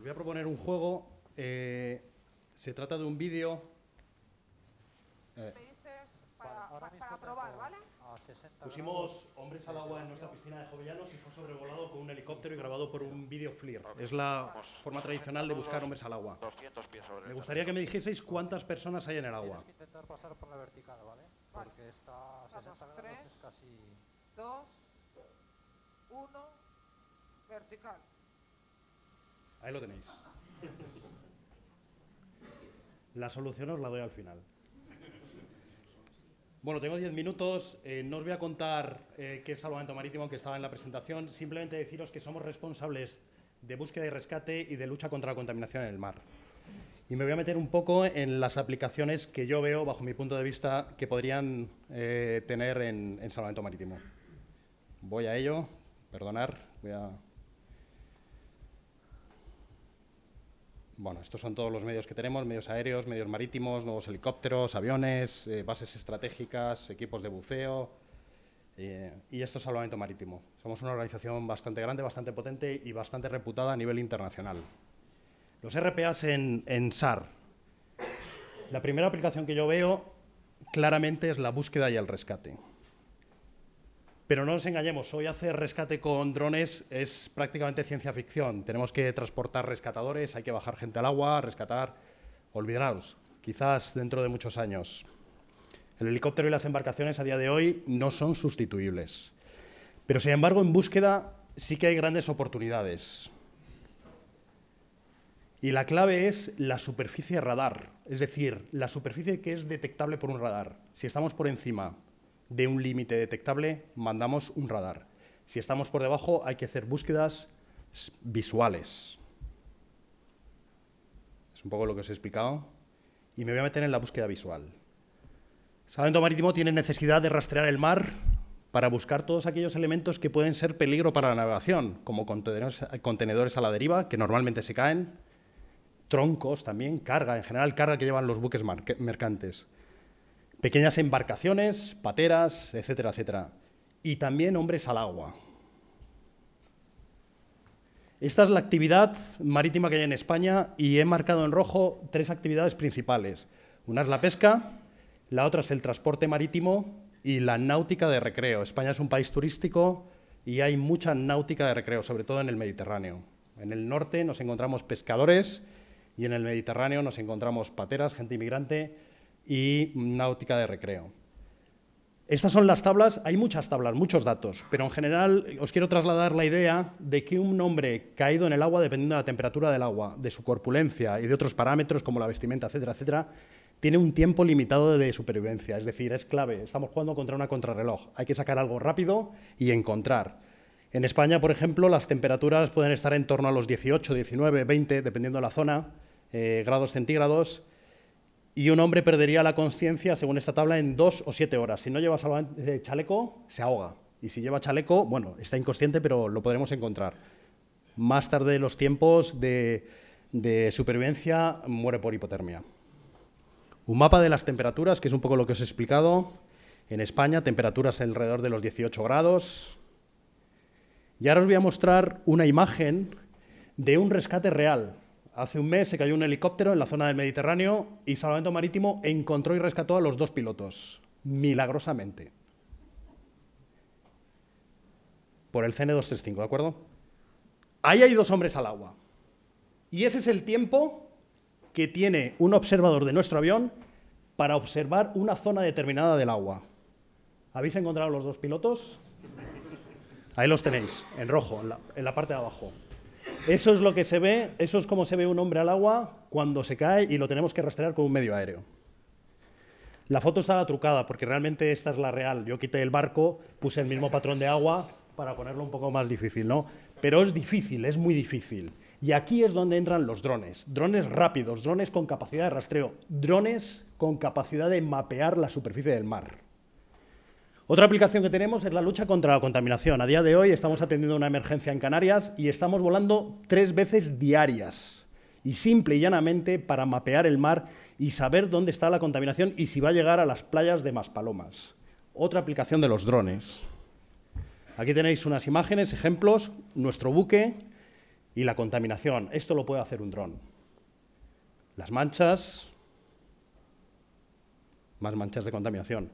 voy a proponer un juego. Eh, se trata de un vídeo. Eh, para, para, probar, ¿vale? Pusimos hombres al agua en nuestra piscina de Jovellanos y fue sobrevolado con un helicóptero y grabado por un vídeo FLIR. Es la forma tradicional de buscar hombres al agua. Me gustaría que me dijeseis cuántas personas hay en el agua. intentar pasar por la vertical, ¿vale? Porque está a es casi... Dos. 1, vertical. Ahí lo tenéis. La solución os la doy al final. Bueno, tengo diez minutos. Eh, no os voy a contar eh, qué es salvamento marítimo, que estaba en la presentación. Simplemente deciros que somos responsables de búsqueda y rescate y de lucha contra la contaminación en el mar. Y me voy a meter un poco en las aplicaciones que yo veo, bajo mi punto de vista, que podrían eh, tener en, en salvamento marítimo. Voy a ello. Perdonar. Voy a bueno, estos son todos los medios que tenemos, medios aéreos, medios marítimos, nuevos helicópteros, aviones, eh, bases estratégicas, equipos de buceo eh, y esto es salvamento marítimo. Somos una organización bastante grande, bastante potente y bastante reputada a nivel internacional. Los RPAs en SAR. La primera aplicación que yo veo claramente es la búsqueda y el rescate. Pero no nos engañemos, hoy hacer rescate con drones es prácticamente ciencia ficción. Tenemos que transportar rescatadores, hay que bajar gente al agua, rescatar. Olvidaros, quizás dentro de muchos años. El helicóptero y las embarcaciones a día de hoy no son sustituibles. Pero sin embargo, en búsqueda sí que hay grandes oportunidades. Y la clave es la superficie radar, es decir, la superficie que es detectable por un radar. Si estamos por encima de un límite detectable, mandamos un radar. Si estamos por debajo, hay que hacer búsquedas visuales. Es un poco lo que os he explicado. Y me voy a meter en la búsqueda visual. Salvamento Marítimo tiene necesidad de rastrear el mar para buscar todos aquellos elementos que pueden ser peligro para la navegación, como contenedores a la deriva, que normalmente se caen, troncos también, carga, en general carga que llevan los buques mercantes. Pequeñas embarcaciones, pateras, etcétera, etcétera. Y también hombres al agua. Esta es la actividad marítima que hay en España y he marcado en rojo tres actividades principales. Una es la pesca, la otra es el transporte marítimo y la náutica de recreo. España es un país turístico y hay mucha náutica de recreo, sobre todo en el Mediterráneo. En el norte nos encontramos pescadores y en el Mediterráneo nos encontramos pateras, gente inmigrante y náutica de recreo. Estas son las tablas, hay muchas tablas, muchos datos, pero en general os quiero trasladar la idea de que un hombre caído en el agua, dependiendo de la temperatura del agua, de su corpulencia y de otros parámetros como la vestimenta, etcétera, etcétera, tiene un tiempo limitado de supervivencia, es decir, es clave, estamos jugando contra una contrarreloj, hay que sacar algo rápido y encontrar. En España, por ejemplo, las temperaturas pueden estar en torno a los 18, 19, 20, dependiendo de la zona, eh, grados centígrados, y un hombre perdería la conciencia, según esta tabla, en dos o siete horas. Si no lleva chaleco, se ahoga. Y si lleva chaleco, bueno, está inconsciente, pero lo podremos encontrar. Más tarde los tiempos de, de supervivencia muere por hipotermia. Un mapa de las temperaturas, que es un poco lo que os he explicado. En España, temperaturas alrededor de los 18 grados. Y ahora os voy a mostrar una imagen de un rescate real. Hace un mes se cayó un helicóptero en la zona del Mediterráneo y Salvamento Marítimo encontró y rescató a los dos pilotos, milagrosamente. Por el CN235, ¿de acuerdo? Ahí hay dos hombres al agua. Y ese es el tiempo que tiene un observador de nuestro avión para observar una zona determinada del agua. ¿Habéis encontrado a los dos pilotos? Ahí los tenéis, en rojo, en la, en la parte de abajo. Eso es lo que se ve, eso es como se ve un hombre al agua cuando se cae y lo tenemos que rastrear con un medio aéreo. La foto estaba trucada porque realmente esta es la real. Yo quité el barco, puse el mismo patrón de agua para ponerlo un poco más difícil, ¿no? Pero es difícil, es muy difícil. Y aquí es donde entran los drones. Drones rápidos, drones con capacidad de rastreo, drones con capacidad de mapear la superficie del mar. Otra aplicación que tenemos es la lucha contra la contaminación. A día de hoy estamos atendiendo una emergencia en Canarias y estamos volando tres veces diarias. Y simple y llanamente para mapear el mar y saber dónde está la contaminación y si va a llegar a las playas de Maspalomas. Otra aplicación de los drones. Aquí tenéis unas imágenes, ejemplos, nuestro buque y la contaminación. Esto lo puede hacer un dron. Las manchas, más manchas de contaminación.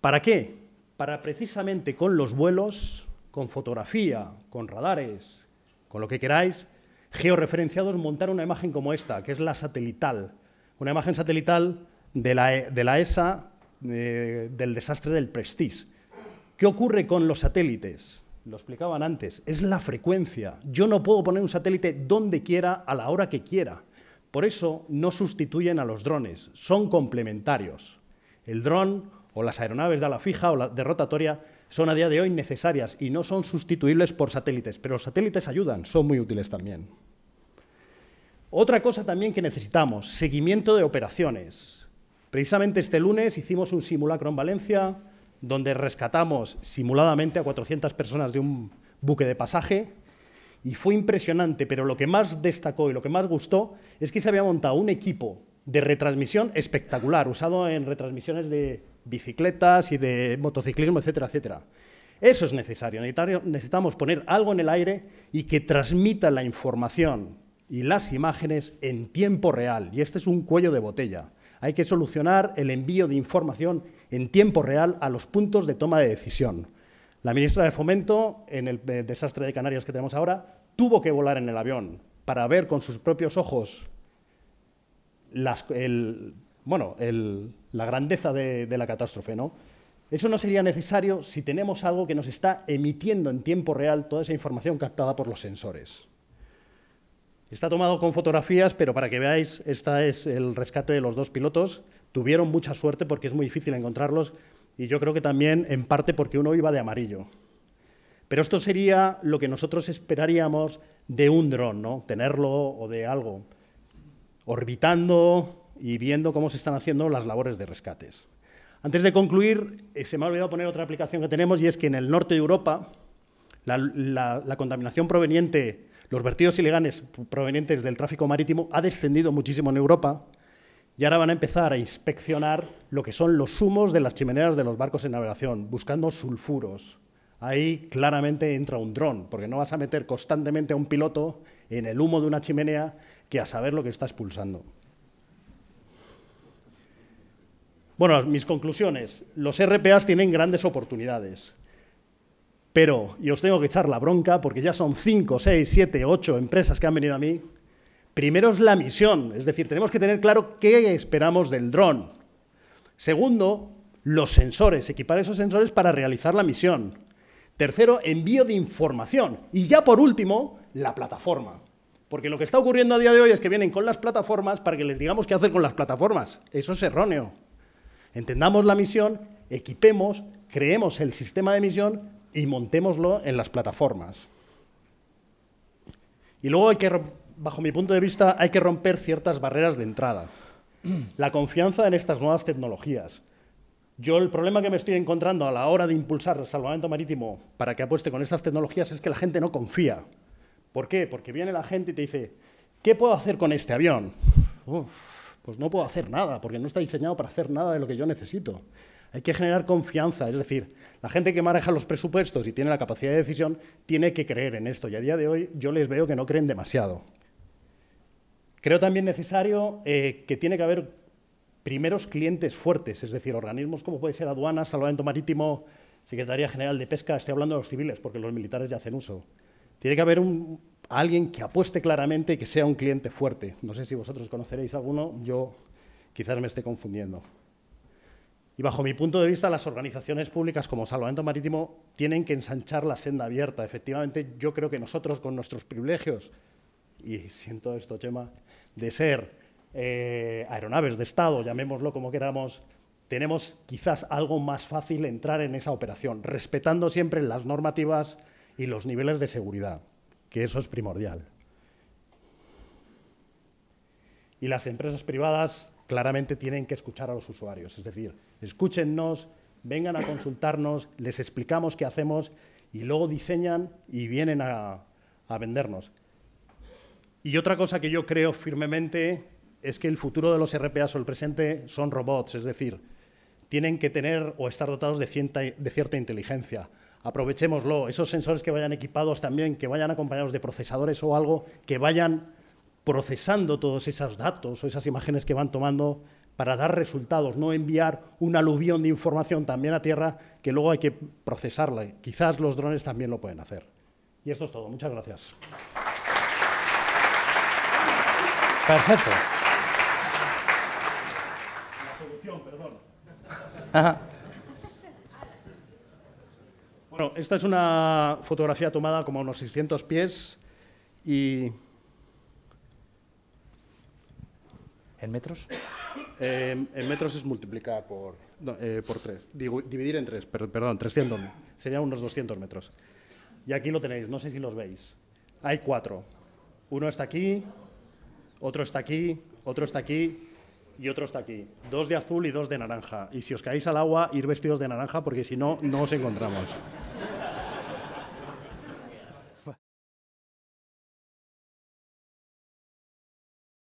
¿Para qué? para precisamente con los vuelos, con fotografía, con radares, con lo que queráis, georreferenciados, montar una imagen como esta, que es la satelital, una imagen satelital de la, ESA eh, del desastre del Prestige. ¿Qué ocurre con los satélites? Lo explicaban antes, es la frecuencia. Yo no puedo poner un satélite donde quiera, a la hora que quiera. Por eso no sustituyen a los drones, son complementarios. El dron o las aeronaves de ala fija o la de rotatoria son a día de hoy necesarias y no son sustituibles por satélites, pero los satélites ayudan, son muy útiles también. Otra cosa también que necesitamos, seguimiento de operaciones. Precisamente este lunes hicimos un simulacro en Valencia donde rescatamos simuladamente a 400 personas de un buque de pasaje y fue impresionante, pero lo que más destacó y lo que más gustó es que se había montado un equipo de retransmisión espectacular, usado en retransmisiones de, bicicletas y de motociclismo, etcétera, etcétera. Eso es necesario. Necesitamos poner algo en el aire y que transmita la información y las imágenes en tiempo real. Y este es un cuello de botella. Hay que solucionar el envío de información en tiempo real a los puntos de toma de decisión. La ministra de Fomento, en el eh, desastre de Canarias que tenemos ahora, tuvo que volar en el avión para ver con sus propios ojos las, el, bueno, la grandeza de, la catástrofe, ¿no? Eso no sería necesario si tenemos algo que nos está emitiendo en tiempo real toda esa información captada por los sensores. Está tomado con fotografías, pero para que veáis, este es el rescate de los dos pilotos. Tuvieron mucha suerte porque es muy difícil encontrarlos y yo creo que también en parte porque uno iba de amarillo. Pero esto sería lo que nosotros esperaríamos de un dron, ¿no? Tenerlo o de algo orbitando y viendo cómo se están haciendo las labores de rescates. Antes de concluir, eh, se me ha olvidado poner otra aplicación que tenemos y es que en el norte de Europa la, contaminación proveniente, los vertidos ilegales provenientes del tráfico marítimo ha descendido muchísimo en Europa y ahora van a empezar a inspeccionar lo que son los humos de las chimeneas de los barcos en navegación, buscando sulfuros. Ahí claramente entra un dron, porque no vas a meter constantemente a un piloto en el humo de una chimenea que a saber lo que está expulsando. Bueno, mis conclusiones. Los RPAs tienen grandes oportunidades. Pero, y os tengo que echar la bronca, porque ya son 5, 6, 7, 8 empresas que han venido a mí, primero es la misión, es decir, tenemos que tener claro qué esperamos del dron. Segundo, los sensores, equipar esos sensores para realizar la misión. Tercero, envío de información. Y ya por último, la plataforma. Porque lo que está ocurriendo a día de hoy es que vienen con las plataformas para que les digamos qué hacer con las plataformas. Eso es erróneo. Entendamos la misión, equipemos, creemos el sistema de misión y montémoslo en las plataformas. Y luego hay que, bajo mi punto de vista, hay que romper ciertas barreras de entrada. La confianza en estas nuevas tecnologías. Yo el problema que me estoy encontrando a la hora de impulsar el salvamento marítimo para que apueste con estas tecnologías es que la gente no confía. ¿Por qué? Porque viene la gente y te dice, ¿qué puedo hacer con este avión? pues no puedo hacer nada, porque no está diseñado para hacer nada de lo que yo necesito. Hay que generar confianza, es decir, la gente que maneja los presupuestos y tiene la capacidad de decisión tiene que creer en esto, y a día de hoy yo les veo que no creen demasiado. Creo también necesario eh, que tiene que haber primeros clientes fuertes, es decir, organismos como puede ser aduanas, salvamento marítimo, Secretaría General de Pesca, estoy hablando de los civiles, porque los militares ya hacen uso. Tiene que haber un, alguien que apueste claramente y que sea un cliente fuerte. No sé si vosotros conoceréis alguno, yo quizás me esté confundiendo. Y bajo mi punto de vista, las organizaciones públicas como Salvamento Marítimo tienen que ensanchar la senda abierta. Efectivamente, yo creo que nosotros con nuestros privilegios, y siento esto, Chema, de ser eh, aeronaves de Estado, llamémoslo como queramos, tenemos quizás algo más fácil entrar en esa operación, respetando siempre las normativas y los niveles de seguridad que eso es primordial. Y las empresas privadas claramente tienen que escuchar a los usuarios, es decir, escúchennos, vengan a consultarnos, les explicamos qué hacemos y luego diseñan y vienen a, vendernos. Y otra cosa que yo creo firmemente es que el futuro de los RPAs o el presente son robots, es decir, tienen que tener o estar dotados de cierta inteligencia aprovechémoslo. Esos sensores que vayan equipados también, que vayan acompañados de procesadores o algo, que vayan procesando todos esos datos o esas imágenes que van tomando para dar resultados, no enviar un aluvión de información también a tierra que luego hay que procesarla. Quizás los drones también lo pueden hacer. Y esto es todo. Muchas gracias. Perfecto. La solución, perdón. Bueno, esta es una fotografía tomada como a unos 600 pies y... ¿En metros? Eh, en metros es multiplica por, eh, por tres. dividir en tres, perdón, 300. Serían unos 200 metros. Y aquí lo tenéis, no sé si los veis. Hay cuatro. Uno está aquí, otro está aquí, otro está aquí y otro está aquí. Dos de azul y dos de naranja. Y si os caéis al agua, ir vestidos de naranja porque si no, no os encontramos.